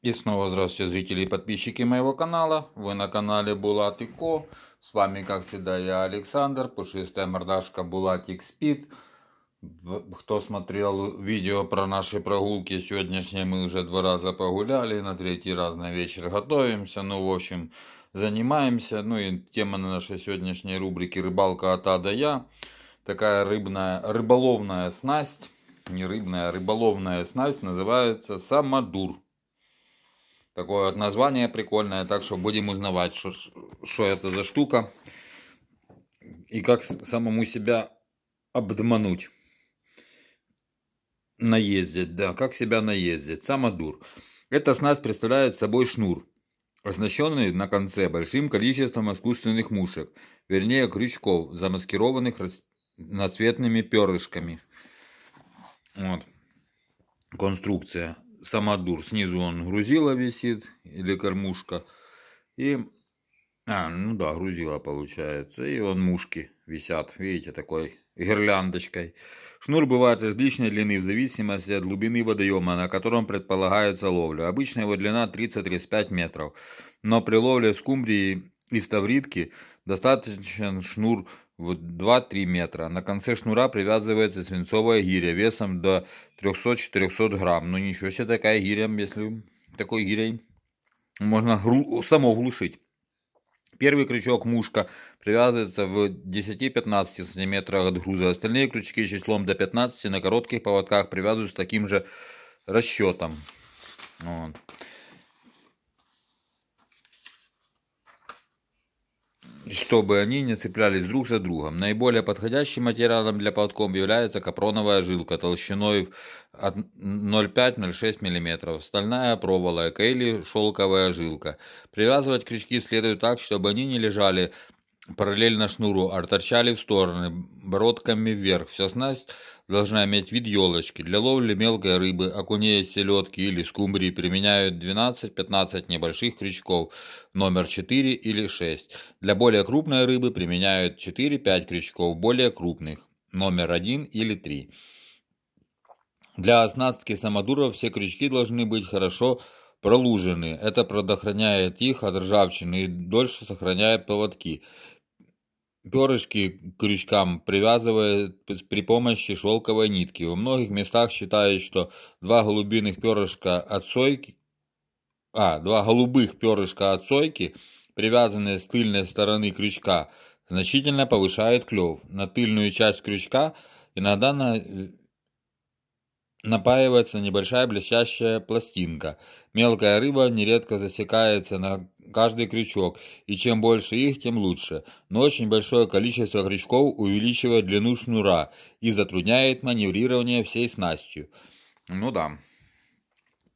И снова здравствуйте, зрители и подписчики моего канала. Вы на канале Булат и Ко. С вами, как всегда, я Александр, пушистая мордашка Булатик спит. Кто смотрел видео про наши прогулки сегодняшние, мы уже два раза погуляли, на третий раз на вечер готовимся. Ну, в общем, занимаемся. Ну и тема нашей сегодняшней рубрики «Рыбалка от А до Я». Такая рыбная, рыболовная снасть, не рыбная, а рыболовная снасть называется «Самодур». Такое вот название прикольное, так что будем узнавать, что это за штука. И как самому себя обдмануть. Наездить, да, как себя наездить. Самодур. Эта снасть представляет собой шнур, оснащенный на конце большим количеством искусственных мушек, вернее крючков, замаскированных разноцветными перышками. Вот. Конструкция самодур. Снизу он грузила висит или кормушка. И... А, ну да, грузила получается. И он мушки висят, видите, такой гирляндочкой. Шнур бывает различной длины в зависимости от глубины водоема, на котором предполагается ловля. Обычно его длина 30-35 метров, но при ловле скумбрии из тавритки достаточен шнур в 2-3 метра. На конце шнура привязывается свинцовая гиря весом до 300-400 грамм. Ну ничего себе такая гиря, если такой гирей можно гру... само глушить. Первый крючок мушка привязывается в 10-15 сантиметрах от груза. Остальные крючки числом до 15 на коротких поводках привязываются таким же расчетом. Вот. чтобы они не цеплялись друг за другом. Наиболее подходящим материалом для подком является капроновая жилка толщиной от 0,5-0,6 мм, стальная проволока или шелковая жилка. Привязывать крючки следует так, чтобы они не лежали параллельно шнуру, а торчали в стороны, бородками вверх. Вся снасть должна иметь вид елочки. Для ловли мелкой рыбы, окуней, селедки или скумбрии применяют 12-15 небольших крючков номер 4 или 6. Для более крупной рыбы применяют 4-5 крючков более крупных номер 1 или 3. Для оснастки самодуров все крючки должны быть хорошо пролужены. Это предохраняет их от ржавчины и дольше сохраняет поводки. Перышки крючкам привязывает при помощи шелковой нитки. Во многих местах считают, что два голубиных перышка от сойки, а, два голубых перышка от сойки, привязанные с тыльной стороны крючка, значительно повышает клев. На тыльную часть крючка иногда на э, Напаивается небольшая блестящая пластинка. Мелкая рыба нередко засекается на каждый крючок, и чем больше их, тем лучше. Но очень большое количество крючков увеличивает длину шнура и затрудняет маневрирование всей снастью. Ну да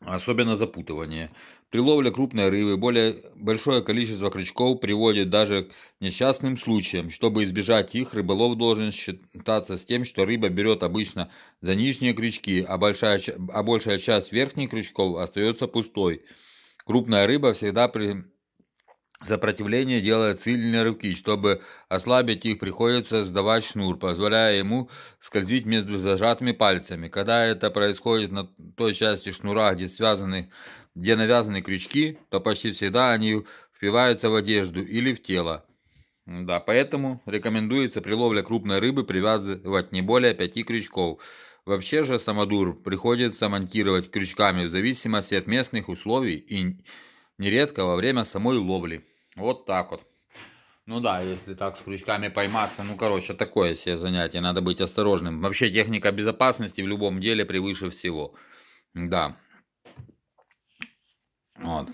особенно запутывание. При ловле крупной рыбы более большое количество крючков приводит даже к несчастным случаям. Чтобы избежать их, рыболов должен считаться с тем, что рыба берет обычно за нижние крючки, а большая, а большая часть верхних крючков остается пустой. Крупная рыба всегда при Сопротивление делает сильные рывки. Чтобы ослабить их, приходится сдавать шнур, позволяя ему скользить между зажатыми пальцами. Когда это происходит на той части шнура, где, связаны, где навязаны крючки, то почти всегда они впиваются в одежду или в тело. Да, поэтому рекомендуется при ловле крупной рыбы привязывать не более 5 крючков. Вообще же самодур приходится монтировать крючками в зависимости от местных условий и нередко во время самой ловли. Вот так вот. Ну да, если так с крючками пойматься, ну короче, такое себе занятие, надо быть осторожным. Вообще техника безопасности в любом деле превыше всего. Да. Вот.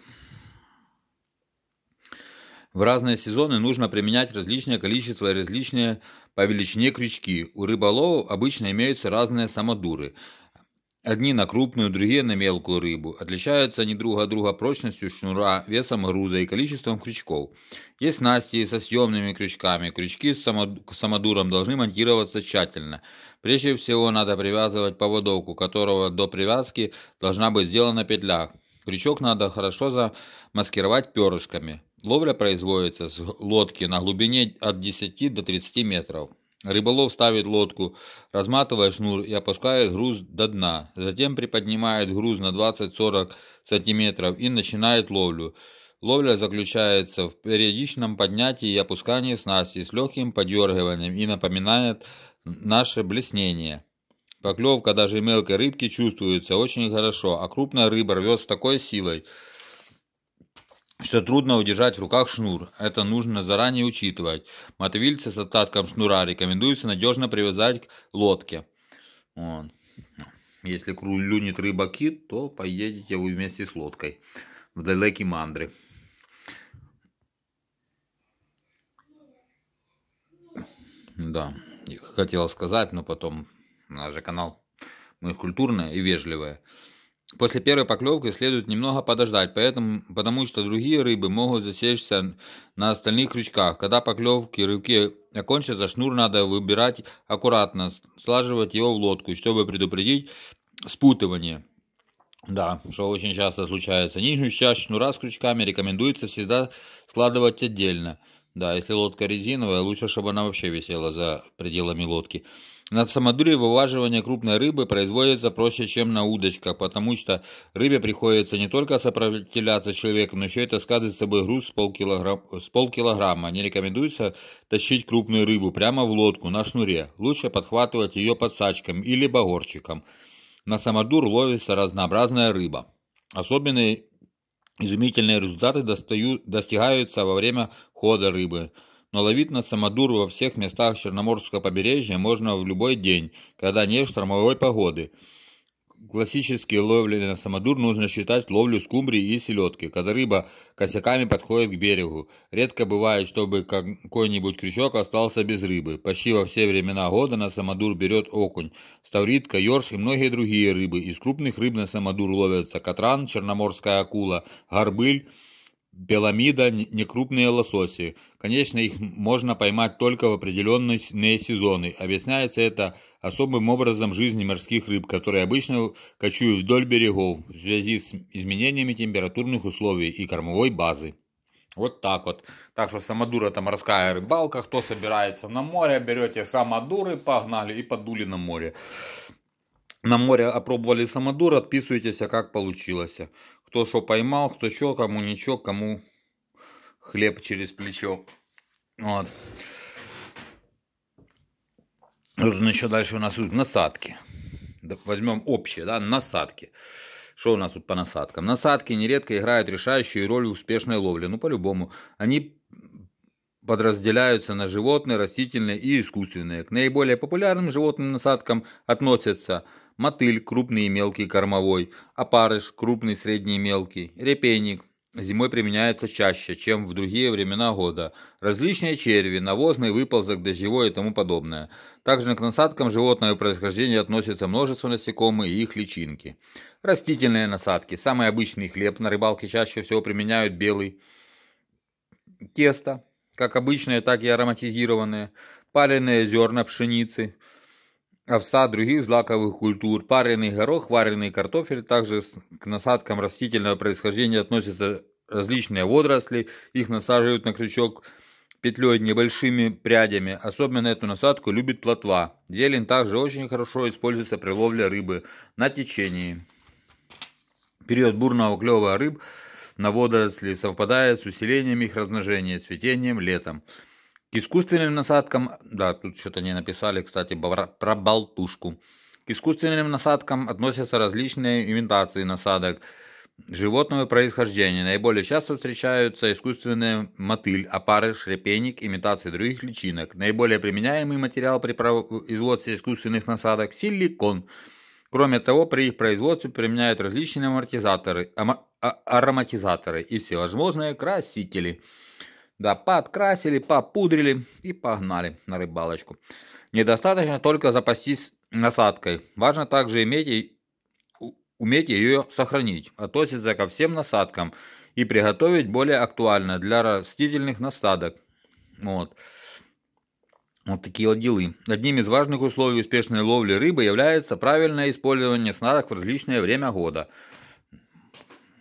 В разные сезоны нужно применять различное количество и различные по величине крючки. У рыболовов обычно имеются разные самодуры. Одни на крупную, другие на мелкую рыбу. Отличаются они друг от друга прочностью шнура, весом груза и количеством крючков. Есть насти со съемными крючками. Крючки с самодуром должны монтироваться тщательно. Прежде всего надо привязывать поводок, у которого до привязки должна быть сделана петля. Крючок надо хорошо замаскировать перышками. Ловля производится с лодки на глубине от 10 до 30 метров. Рыболов ставит лодку, разматывая шнур и опускает груз до дна. Затем приподнимает груз на 20-40 сантиметров и начинает ловлю. Ловля заключается в периодичном поднятии и опускании снасти с легким подергиванием и напоминает наше блеснение. Поклевка даже мелкой рыбки чувствуется очень хорошо, а крупная рыба рвет с такой силой – что трудно удержать в руках шнур. Это нужно заранее учитывать. Мотовильцы с остатком шнура рекомендуется надежно привязать к лодке. Вот. Если клюнет рыба кит, то поедете вы вместе с лодкой в далекие мандры. Да, хотела сказать, но потом наш же канал мы культурные и вежливое. После первой поклевки следует немного подождать, поэтому, потому что другие рыбы могут засечься на остальных крючках. Когда поклевки рыбки окончатся, шнур надо выбирать аккуратно, слаживать его в лодку, чтобы предупредить спутывание. Да, что очень часто случается. Нижнюю часть шнура с крючками рекомендуется всегда складывать отдельно. Да, если лодка резиновая, лучше, чтобы она вообще висела за пределами лодки. На самодуре вываживание крупной рыбы производится проще, чем на удочках, потому что рыбе приходится не только сопротивляться человеку, но еще это таскать за собой груз с, полкилограмм, с полкилограмма. Не рекомендуется тащить крупную рыбу прямо в лодку на шнуре. Лучше подхватывать ее подсачком или багорчиком. На самодур ловится разнообразная рыба. Особенный Изумительные результаты достаю, достигаются во время хода рыбы. Но ловить на самодуру во всех местах Черноморского побережья можно в любой день, когда нет штормовой погоды классические ловли на самодур нужно считать ловлю скумбрии и селедки, когда рыба косяками подходит к берегу. Редко бывает, чтобы какой-нибудь крючок остался без рыбы. Почти во все времена года на самодур берет окунь, ставритка, ёрш и многие другие рыбы. Из крупных рыб на самодур ловятся катран, черноморская акула, горбыль, Беламида – некрупные лососи. Конечно, их можно поймать только в определенные сезоны. Объясняется это особым образом жизни морских рыб, которые обычно кочуют вдоль берегов в связи с изменениями температурных условий и кормовой базы. Вот так вот. Так что самодура это морская рыбалка. Кто собирается на море, берете самодуры, погнали и подули на море. На море опробовали самодур, отписывайтесь, а как получилось. Кто что поймал, кто что, кому ничего, кому хлеб через плечо. Вот. Вот ну, еще дальше у нас тут насадки. Возьмем общее, да, насадки. Что у нас тут по насадкам? Насадки нередко играют решающую роль в успешной ловле. Ну, по-любому. Они подразделяются на животные, растительные и искусственные. К наиболее популярным животным насадкам относятся мотыль, крупный и мелкий кормовой, опарыш, крупный, средний и мелкий, репейник, зимой применяется чаще, чем в другие времена года. Различные черви, навозный выползок, дождевой и тому подобное. Также к насадкам животного происхождения относятся множество насекомых и их личинки. Растительные насадки. Самый обычный хлеб на рыбалке чаще всего применяют белый тесто, как обычные, так и ароматизированные, пареные зерна пшеницы, овса, других злаковых культур, пареный горох, вареный картофель. Также к насадкам растительного происхождения относятся различные водоросли, их насаживают на крючок петлей небольшими прядями. Особенно эту насадку любит плотва. Зелень также очень хорошо используется при ловле рыбы на течении. Период бурного клева рыбы на водоросли совпадает с усилением их размножения, цветением летом. К искусственным насадкам, да, тут что-то не написали, кстати, про болтушку. К искусственным насадкам относятся различные имитации насадок животного происхождения. Наиболее часто встречаются искусственные мотыль, опары, шрепеник, имитации других личинок. Наиболее применяемый материал при производстве искусственных насадок – силикон – Кроме того, при их производстве применяют различные амортизаторы, ам а, ароматизаторы и всевозможные красители. Да, подкрасили, попудрили и погнали на рыбалочку. Недостаточно только запастись насадкой. Важно также иметь и уметь ее сохранить, относиться ко всем насадкам и приготовить более актуально для растительных насадок. Вот. Вот такие вот дела. Одним из важных условий успешной ловли рыбы является правильное использование снарок в различное время года.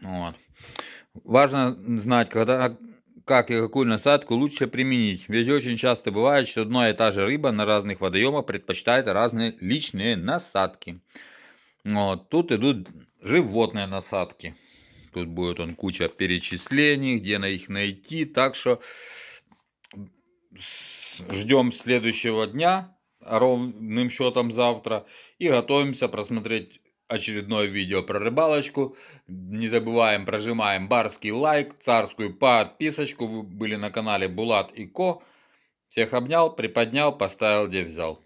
Вот. Важно знать, когда, как и какую насадку лучше применить. Ведь очень часто бывает, что одна и та же рыба на разных водоемах предпочитает разные личные насадки. Вот. Тут идут животные насадки. Тут будет он куча перечислений, где на их найти. Так что ждем следующего дня, ровным счетом завтра, и готовимся просмотреть очередное видео про рыбалочку. Не забываем, прожимаем барский лайк, царскую подписочку. Вы были на канале Булат и Ко. Всех обнял, приподнял, поставил, где взял.